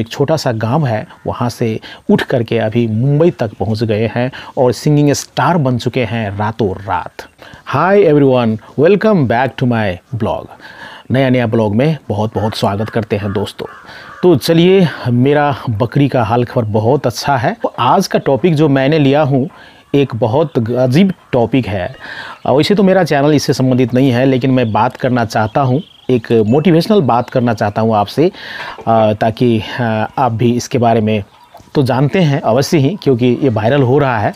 एक छोटा सा गांव है वहाँ से उठ करके अभी मुंबई तक पहुँच गए हैं और सिंगिंग स्टार बन चुके हैं रातों रात hi everyone welcome back to my blog नया नया ब्लॉग में बहुत बहुत स्वागत करते हैं दोस्तों तो चलिए मेरा बकरी का हाल खबर बहुत अच्छा है तो आज का टॉपिक जो मैंने लिया हूँ एक बहुत अजीब टॉपिक है वैसे तो मेरा चैनल इससे संबंधित नहीं है लेकिन मैं बात करना चाहता हूँ एक मोटिवेशनल बात करना चाहता हूँ आपसे ताकि आप भी इसके बारे में तो जानते हैं अवश्य ही क्योंकि ये वायरल हो रहा है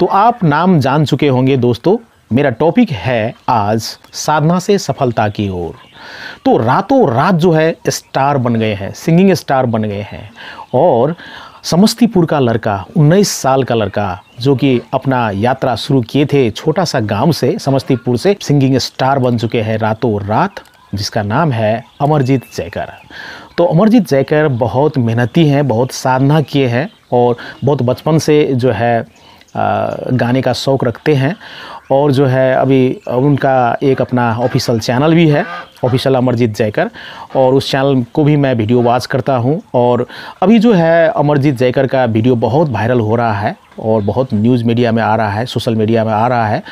तो आप नाम जान चुके होंगे दोस्तों मेरा टॉपिक है आज साधना से सफलता की ओर तो रातों रात जो है स्टार बन गए हैं सिंगिंग स्टार बन गए हैं और समस्तीपुर का लड़का 19 साल का लड़का जो कि अपना यात्रा शुरू किए थे छोटा सा गांव से समस्तीपुर से सिंगिंग स्टार बन चुके हैं रातों रात जिसका नाम है अमरजीत जयकर तो अमरजीत जयकर बहुत मेहनती हैं बहुत साधना किए हैं और बहुत बचपन से जो है गाने का शौक़ रखते हैं और जो है अभी उनका एक अपना ऑफिशियल चैनल भी है ऑफिशियल अमरजीत जयकर और उस चैनल को भी मैं वीडियो वॉच करता हूं और अभी जो है अमरजीत जयकर का वीडियो बहुत वायरल हो रहा है और बहुत न्यूज़ मीडिया में आ रहा है सोशल मीडिया में आ रहा है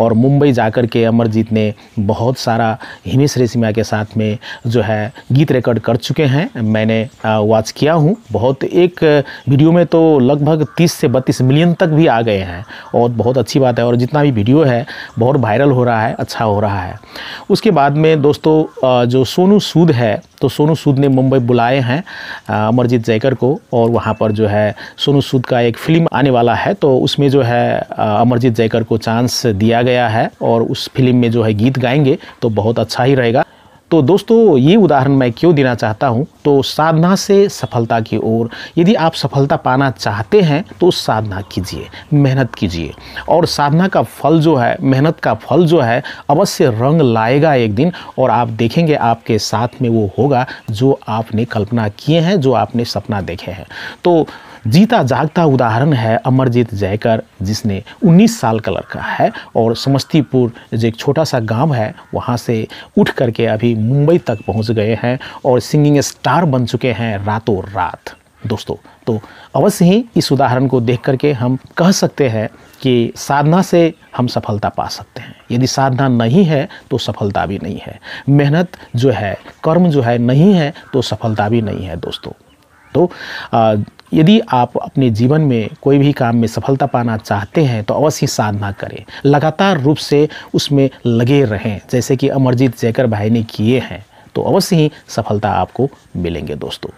और मुंबई जाकर के अमरजीत ने बहुत सारा हिमेश रेशमिया के साथ में जो है गीत रिकॉर्ड कर चुके हैं मैंने वॉच किया हूँ बहुत एक वीडियो में तो लगभग 30 से 32 मिलियन तक भी आ गए हैं और बहुत अच्छी बात है और जितना भी वीडियो है बहुत वायरल हो रहा है अच्छा हो रहा है उसके बाद में दोस्तों जो सोनू सूद है तो सोनू सूद ने मुंबई बुलाए हैं अमरजीत जयकर को और वहाँ पर जो है सोनू सूद का एक फिल्म आने वाला वाला है तो उसमें जो है अमरजीत जयकर को चांस दिया गया है और उस फिल्म में जो है गीत गाएंगे तो बहुत अच्छा ही रहेगा तो दोस्तों ये उदाहरण मैं क्यों देना चाहता हूँ तो साधना से सफलता की ओर यदि आप सफलता पाना चाहते हैं तो साधना कीजिए मेहनत कीजिए और साधना का फल जो है मेहनत का फल जो है अवश्य रंग लाएगा एक दिन और आप देखेंगे आपके साथ में वो होगा जो आपने कल्पना किए हैं जो आपने सपना देखे हैं तो जीता जागता उदाहरण है अमरजीत जयकर जिसने 19 साल का लड़का है और समस्तीपुर जो एक छोटा सा गांव है वहाँ से उठ करके अभी मुंबई तक पहुँच गए हैं और सिंगिंग स्टार बन चुके हैं रातों रात दोस्तों तो अवश्य ही इस उदाहरण को देख करके हम कह सकते हैं कि साधना से हम सफलता पा सकते हैं यदि साधना नहीं है तो सफलता भी नहीं है मेहनत जो है कर्म जो है नहीं है तो सफलता भी नहीं है दोस्तों तो आ, यदि आप अपने जीवन में कोई भी काम में सफलता पाना चाहते हैं तो अवश्य साधना करें लगातार रूप से उसमें लगे रहें जैसे कि अमरजीत जयकर भाई ने किए हैं तो अवश्य ही सफलता आपको मिलेंगे दोस्तों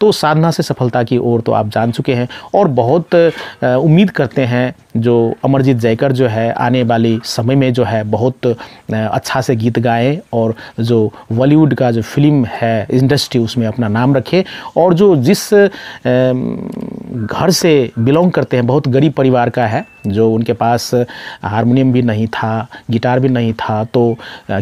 तो साधना से सफलता की ओर तो आप जान चुके हैं और बहुत उम्मीद करते हैं जो अमरजीत जयकर जो है आने वाले समय में जो है बहुत अच्छा से गीत गाएँ और जो बॉलीवुड का जो फिल्म है इंडस्ट्री उसमें अपना नाम रखे और जो जिस घर से बिलोंग करते हैं बहुत गरीब परिवार का है जो उनके पास हारमोनियम भी नहीं था गिटार भी नहीं था तो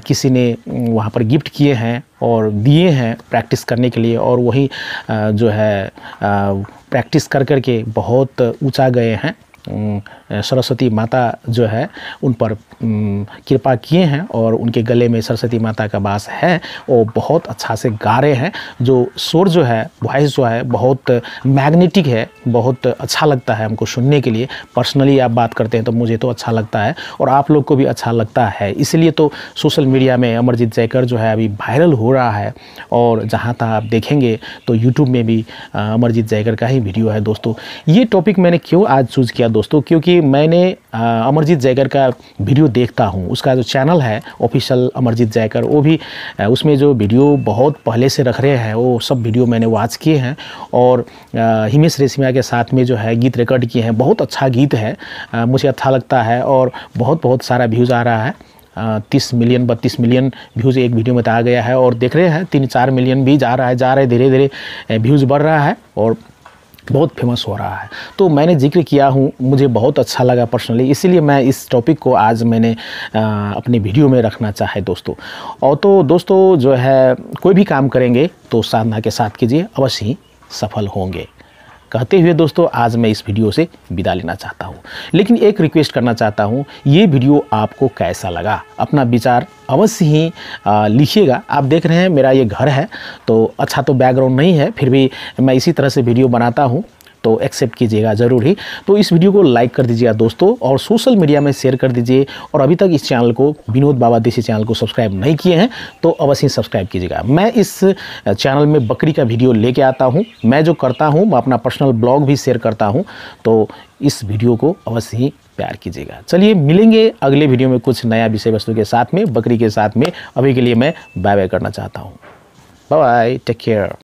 किसी ने वहाँ पर गिफ्ट किए हैं और दिए हैं प्रैक्टिस करने के लिए और वही जो है प्रैक्टिस कर कर के बहुत ऊँचा गए हैं सरस्वती माता जो है उन पर कृपा किए हैं और उनके गले में सरस्वती माता का बास है और बहुत अच्छा से गा रहे हैं जो शोर जो है वॉइस जो है बहुत मैग्नेटिक है बहुत अच्छा लगता है हमको सुनने के लिए पर्सनली आप बात करते हैं तो मुझे तो अच्छा लगता है और आप लोग को भी अच्छा लगता है इसलिए तो सोशल मीडिया में अमरजीत जयकर जो है अभी वायरल हो रहा है और जहाँ तक आप देखेंगे तो यूट्यूब में भी अमरजीत जयकर का ही वीडियो है दोस्तों ये टॉपिक मैंने क्यों आज चूज़ किया दोस्तों क्योंकि मैंने अमरजीत जयकर का वीडियो देखता हूँ उसका जो चैनल है ऑफिशियल अमरजीत जयकर वो भी उसमें जो वीडियो बहुत पहले से रख रहे हैं वो सब वीडियो मैंने वॉच किए हैं और हिमेश रेशमिया के साथ में जो है गीत रिकॉर्ड किए हैं बहुत अच्छा गीत है मुझे अच्छा लगता है और बहुत बहुत सारा व्यूज़ आ रहा है तीस मिलियन बत्तीस मिलियन व्यूज़ एक वीडियो में तो आ गया है और देख रहे हैं तीन चार मिलियन भी जा रहा है जा रहे धीरे धीरे व्यूज़ बढ़ रहा है और बहुत फेमस हो रहा है तो मैंने जिक्र किया हूँ मुझे बहुत अच्छा लगा पर्सनली इसीलिए मैं इस टॉपिक को आज मैंने अपनी वीडियो में रखना चाहे दोस्तों और तो दोस्तों जो है कोई भी काम करेंगे तो साधना के साथ कीजिए अवश्य ही सफल होंगे कहते हुए दोस्तों आज मैं इस वीडियो से विदा लेना चाहता हूँ लेकिन एक रिक्वेस्ट करना चाहता हूँ ये वीडियो आपको कैसा लगा अपना विचार अवश्य ही लिखिएगा आप देख रहे हैं मेरा ये घर है तो अच्छा तो बैकग्राउंड नहीं है फिर भी मैं इसी तरह से वीडियो बनाता हूँ तो एक्सेप्ट कीजिएगा ज़रूर ही तो इस वीडियो को लाइक कर दीजिएगा दोस्तों और सोशल मीडिया में शेयर कर दीजिए और अभी तक इस चैनल को विनोद बाबा देसी चैनल को सब्सक्राइब नहीं किए हैं तो अवश्य सब्सक्राइब कीजिएगा मैं इस चैनल में बकरी का वीडियो लेके आता हूँ मैं जो करता हूँ मैं अपना पर्सनल ब्लॉग भी शेयर करता हूँ तो इस वीडियो को अवश्य ही प्यार कीजिएगा चलिए मिलेंगे अगले वीडियो में कुछ नया विषय वस्तु के साथ में बकरी के साथ में अभी के लिए मैं बाय बाय करना चाहता हूँ बाय बाय टेक केयर